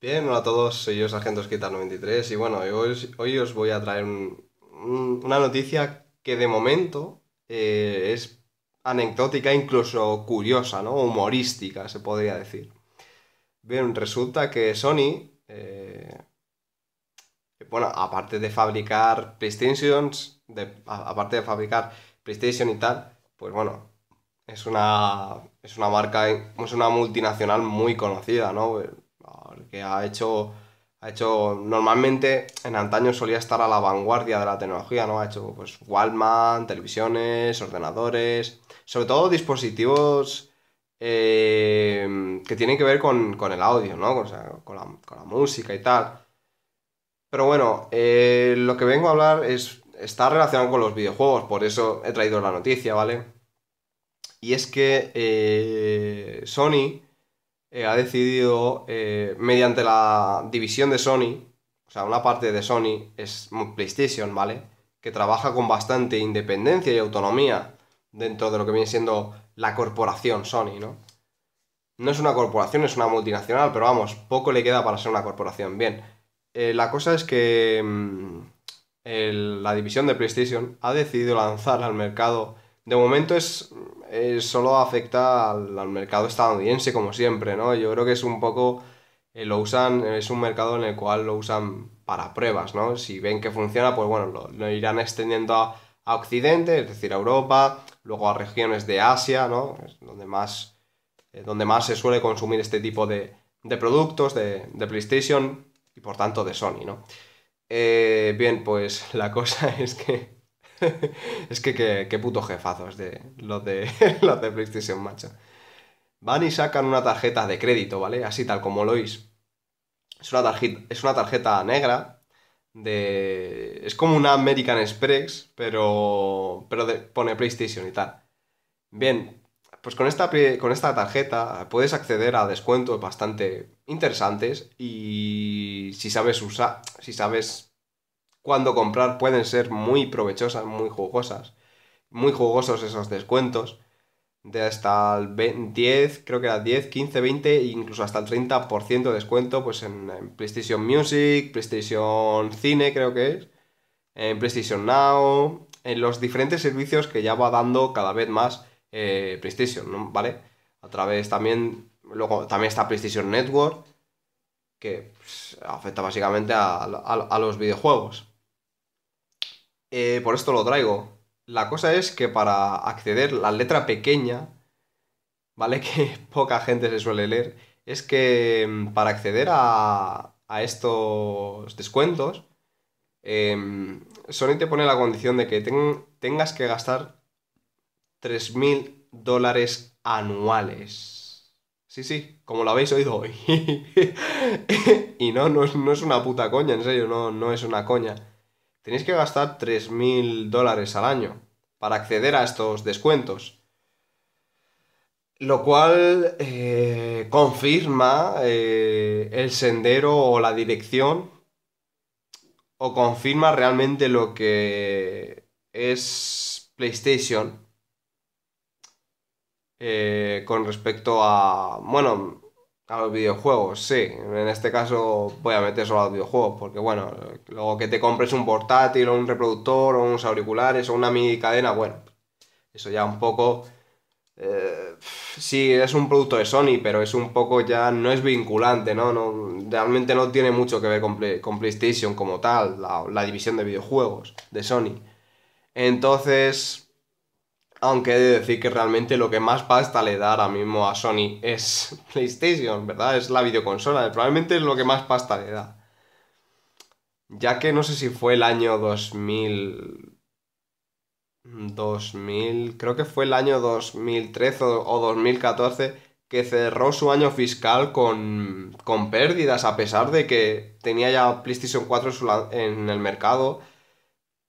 Bien, hola a todos, soy yo, Sargento 93, y bueno, hoy, os voy a traer una noticia que de momento eh, es anecdótica, incluso curiosa, ¿no? Humorística, se podría decir. Bien, resulta que Sony, eh, bueno, aparte de fabricar PlayStation de, aparte de fabricar PlayStation y tal, pues bueno, es una, es una marca, es una multinacional muy conocida, ¿no? que ha hecho, ha hecho, normalmente en antaño solía estar a la vanguardia de la tecnología, ¿no? Ha hecho pues televisiones, ordenadores, sobre todo dispositivos eh, que tienen que ver con, el audio, ¿no? O sea, con, la, música y tal. Pero bueno, eh, lo que vengo a hablar es, está relacionado con los videojuegos, por eso he traído la noticia, ¿vale? Y es que eh, Sony eh, ha decidido, eh, mediante la división de Sony, o sea, una parte de Sony es PlayStation, ¿vale? Que trabaja con bastante independencia y autonomía dentro de lo que viene siendo la corporación Sony, ¿no? No es una corporación, es una multinacional, pero vamos, poco le queda para ser una corporación. Bien, eh, la cosa es que mm, la división de PlayStation ha decidido lanzar al mercado de momento es, solo afecta al, mercado estadounidense, como siempre, ¿no? Yo creo que es un poco, eh, lo usan, es un mercado en el cual lo usan para pruebas, ¿no? Si ven que funciona, pues bueno, lo, irán extendiendo a, Occidente, es decir, a Europa, luego a regiones de Asia, ¿no? donde más, eh, donde más se suele consumir este tipo de, productos de, de, PlayStation y por tanto de Sony, ¿no? Eh, bien, pues la cosa es que es que qué, qué jefazo jefazos de los de de PlayStation, macho. Van y sacan una tarjeta de crédito, ¿vale? Así tal como lo oís. Es una tarjeta, es una tarjeta negra de es como una American Express, pero pero de, pone PlayStation y tal. Bien, pues con esta, con esta tarjeta puedes acceder a descuentos bastante interesantes y si sabes usar, si sabes cuando comprar pueden ser muy provechosas, muy jugosas. Muy jugosos esos descuentos. De hasta el 10, creo que era 10, 15, 20 incluso hasta el 30% de descuento pues en, PlayStation Music, PlayStation Cine creo que es, en PlayStation Now, en los diferentes servicios que ya va dando cada vez más eh, PlayStation, ¿vale? A través también, luego también está PlayStation Network, que pues, afecta básicamente a los videojuegos. Eh, por esto lo traigo. La cosa es que para acceder la letra pequeña, ¿vale? Que poca gente se suele leer, es que mm, para acceder a, a estos descuentos, eh, Sony te pone la condición de que tengas que gastar 3.000 dólares anuales. Sí, sí, como lo habéis oído hoy. y no, no, es una puta coña, en serio, no, no es una coña tenéis que gastar 3.000 dólares al año para acceder a estos descuentos. Lo cual eh, confirma eh, el sendero o la dirección o confirma realmente lo que es PlayStation eh, con respecto a, bueno, a los videojuegos, sí. En este caso voy a meter solo a los videojuegos, porque bueno, luego que te compres un portátil o un reproductor o unos auriculares o una mini cadena, bueno, eso ya un poco... Eh, sí, es un producto de Sony, pero es un poco ya no es vinculante, ¿no? no realmente no tiene mucho que ver con, PlayStation como tal, la división de videojuegos de Sony. Entonces, aunque he de decir que realmente lo que más pasta le da ahora mismo a Sony es PlayStation, ¿verdad? Es la videoconsola, eh, probablemente es lo que más pasta le da. Ya que no sé si fue el año 2000... 2000... Creo que fue el año 2013 o 2014 que cerró su año fiscal con, con pérdidas, a pesar de que tenía ya PlayStation 4 en el mercado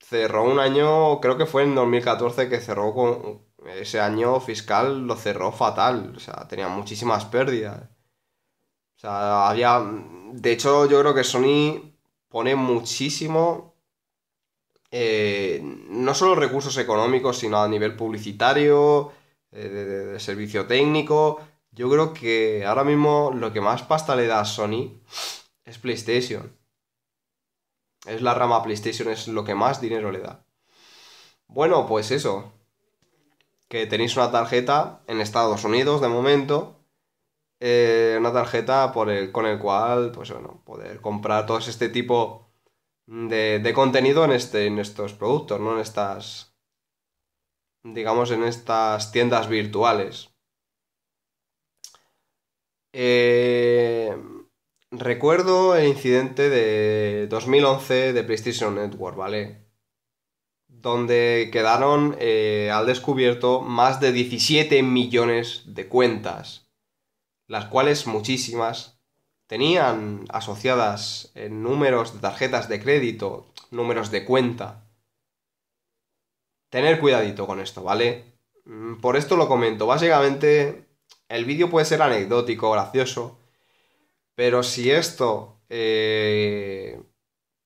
cerró un año, creo que fue en 2014 que cerró con... Ese año fiscal lo cerró fatal, o sea, tenía muchísimas pérdidas. O sea, había... De hecho, yo creo que Sony pone muchísimo... Eh, no solo recursos económicos, sino a nivel publicitario, eh, de, de servicio técnico. Yo creo que ahora mismo lo que más pasta le da a Sony es PlayStation es la rama PlayStation, es lo que más dinero le da. Bueno, pues eso. Que tenéis una tarjeta en Estados Unidos de momento. Eh, una tarjeta por el, con el cual, pues bueno, poder comprar todo este tipo de, contenido en, este, en estos productos, ¿no? En estas. Digamos, en estas tiendas virtuales. Eh Recuerdo el incidente de 2011 de PlayStation Network, ¿vale? Donde quedaron eh, al descubierto más de 17 millones de cuentas, las cuales muchísimas tenían asociadas eh, números de tarjetas de crédito, números de cuenta. Tener cuidadito con esto, ¿vale? Mm, por esto lo comento. Básicamente, el vídeo puede ser anecdótico, gracioso, pero si esto eh,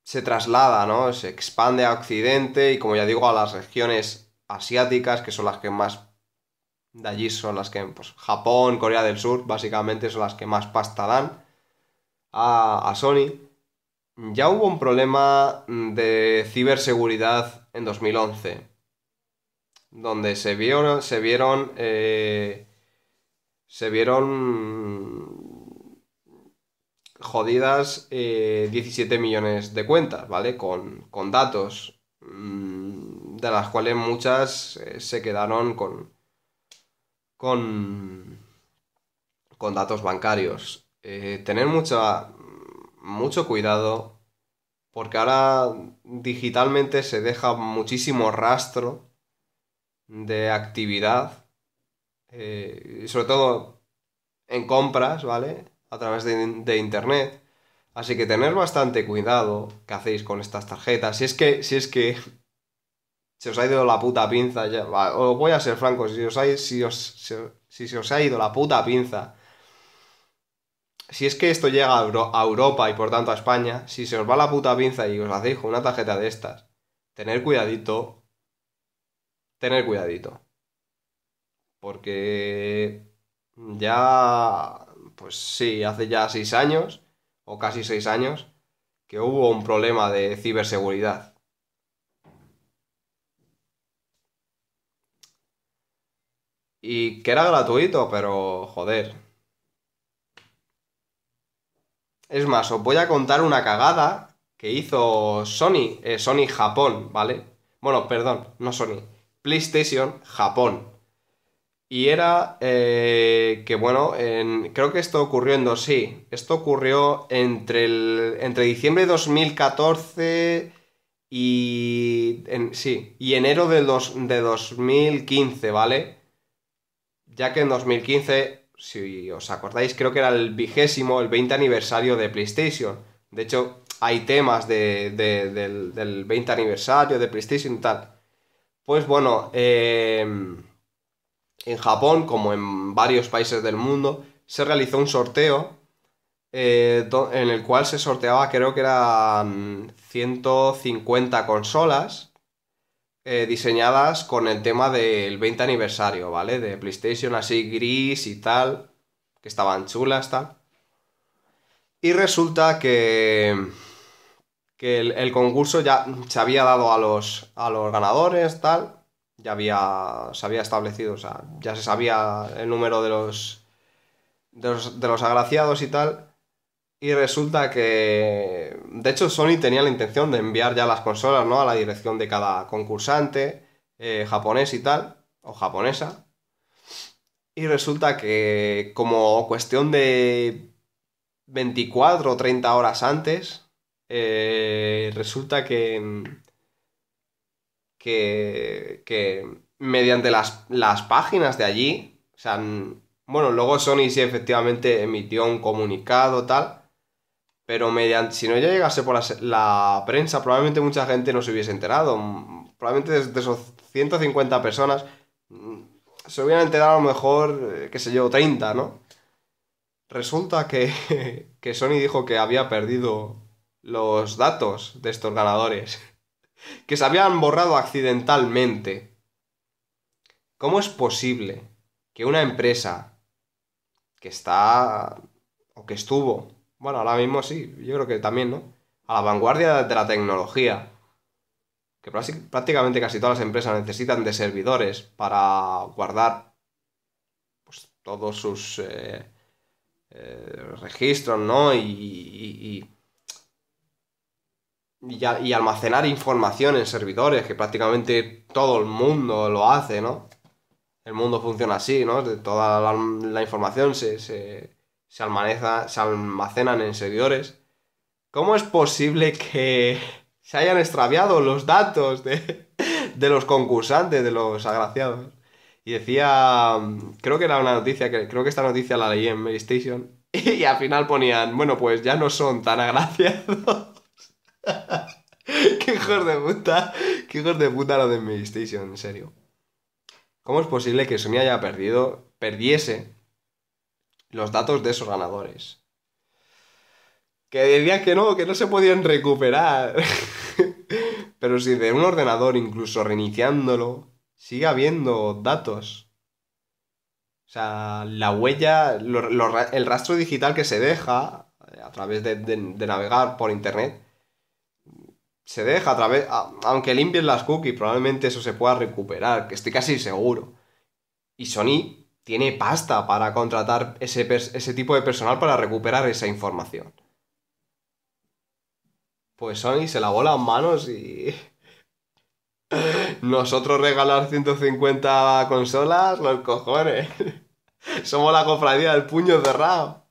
se traslada, ¿no? Se expande a Occidente y, como ya digo, a las regiones asiáticas, que son las que más... De allí son las que, pues, Japón, Corea del Sur, básicamente son las que más pasta dan a, Sony. Ya hubo un problema de ciberseguridad en 2011, donde se vieron, se vieron, eh, se vieron jodidas 17 eh, millones de cuentas, ¿vale? Con, datos, mm, de las cuales muchas eh, se quedaron con, con, con datos bancarios. Eh, tener mucho cuidado porque ahora digitalmente se deja muchísimo rastro de actividad, sobre todo en compras, ¿vale? a través de, internet. Así que tener bastante cuidado que hacéis con estas tarjetas. Si es que, si es que se os ha ido la puta pinza, os voy a ser franco, si, os si, os, se os ha ido la puta pinza, si es que esto llega a, Europa y por tanto a España, si se os va la puta pinza y os hacéis con una tarjeta de estas, tener cuidadito, tener cuidadito. Porque ya pues sí, hace ya seis años, o casi seis años, que hubo un problema de ciberseguridad. Y que era gratuito, pero joder. Es más, os voy a contar una cagada que hizo Sony, eh, Sony Japón, ¿vale? Bueno, perdón, no Sony, PlayStation Japón. Y era eh, que, bueno, creo que esto ocurrió en dos, sí, esto ocurrió entre, el, entre diciembre de 2014 y, sí, y enero de, 2015, ¿vale? Ya que en 2015, si os acordáis, creo que era el vigésimo, el 20 aniversario de PlayStation. De hecho, hay temas de, del, del, 20 aniversario de PlayStation y tal. Pues bueno, eh en Japón, como en varios países del mundo, se realizó un sorteo eh, en el cual se sorteaba, creo que eran mm, 150 consolas eh, diseñadas con el tema del 20 aniversario, ¿vale? De PlayStation, así gris y tal, que estaban chulas, tal. Y resulta que, que el, concurso ya se había dado a los, a los ganadores, tal, ya había, se había establecido, o sea, ya se sabía el número de los, de los, agraciados y tal. Y resulta que, de hecho, Sony tenía la intención de enviar ya las consolas, ¿no? A la dirección de cada concursante eh, japonés y tal, o japonesa. Y resulta que, como cuestión de 24 o 30 horas antes, eh, resulta que mm, que, que mediante las, páginas de allí, o sea, bueno, luego Sony sí efectivamente emitió un comunicado tal, pero mediante, si no ya llegase por la, prensa, probablemente mucha gente no se hubiese enterado. Probablemente de esos 150 personas se hubieran enterado a lo mejor, eh, qué sé yo, 30, ¿no? Resulta que, que Sony dijo que había perdido los datos de estos ganadores que se habían borrado accidentalmente. ¿Cómo es posible que una empresa que está o que estuvo, bueno, ahora mismo sí, yo creo que también, ¿no? A la vanguardia de la tecnología, que prácticamente casi todas las empresas necesitan de servidores para guardar pues, todos sus eh, eh, registros, ¿no? y y, almacenar información en servidores, que prácticamente todo el mundo lo hace, ¿no? El mundo funciona así, ¿no? Toda la, información se, se, se almacenan en servidores. ¿Cómo es posible que se hayan extraviado los datos de, de los concursantes, de los agraciados? Y decía, creo que era una noticia, creo que esta noticia la leí en Playstation y al final ponían, bueno, pues ya no son tan agraciados. Qué hijos de puta. Qué hijos de puta lo de PlayStation, en serio. ¿Cómo es posible que Sony haya perdido, perdiese los datos de esos ganadores? Que decían que no, que no se podían recuperar. Pero si de un ordenador, incluso reiniciándolo, sigue habiendo datos. O sea, la huella, el rastro digital que se deja eh, a través de navegar por internet, se deja a través, aunque limpies las cookies, probablemente eso se pueda recuperar, que estoy casi seguro. Y Sony tiene pasta para contratar ese, tipo de personal para recuperar esa información. Pues Sony se la bola las manos y... Nosotros regalar 150 consolas, los cojones. Somos la cofradía del puño cerrado.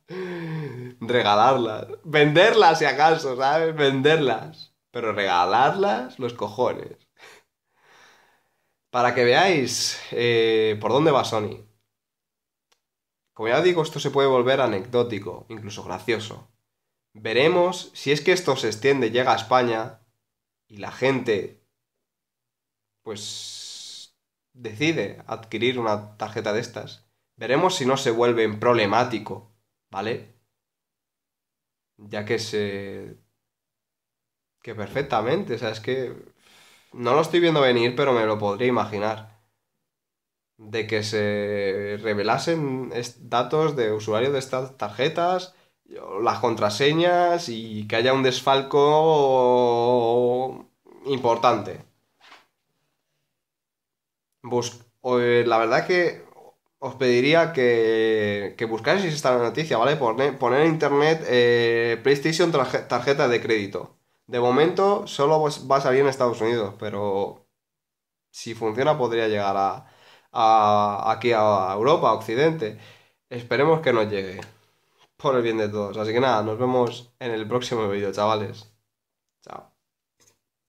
Regalarlas. Venderlas si acaso, ¿sabes? Venderlas. Pero regalarlas, los cojones. Para que veáis eh, por dónde va Sony. Como ya digo, esto se puede volver anecdótico, incluso gracioso. Veremos si es que esto se extiende, llega a España y la gente, pues, decide adquirir una tarjeta de estas. Veremos si no se vuelve problemático, ¿vale? Ya que se que perfectamente, o sea, es que no lo estoy viendo venir, pero me lo podría imaginar. De que se revelasen datos de usuarios de estas tarjetas, las contraseñas y que haya un desfalco importante. Eh, la verdad que os pediría que, que buscáis esta noticia, ¿vale? Poner, poner en internet eh, PlayStation tarjeta de crédito de momento solo va a salir en Estados Unidos, pero si funciona podría llegar a, aquí a Europa, a Occidente. Esperemos que nos llegue. Por el bien de todos. Así que nada, nos vemos en el próximo vídeo, chavales. Chao.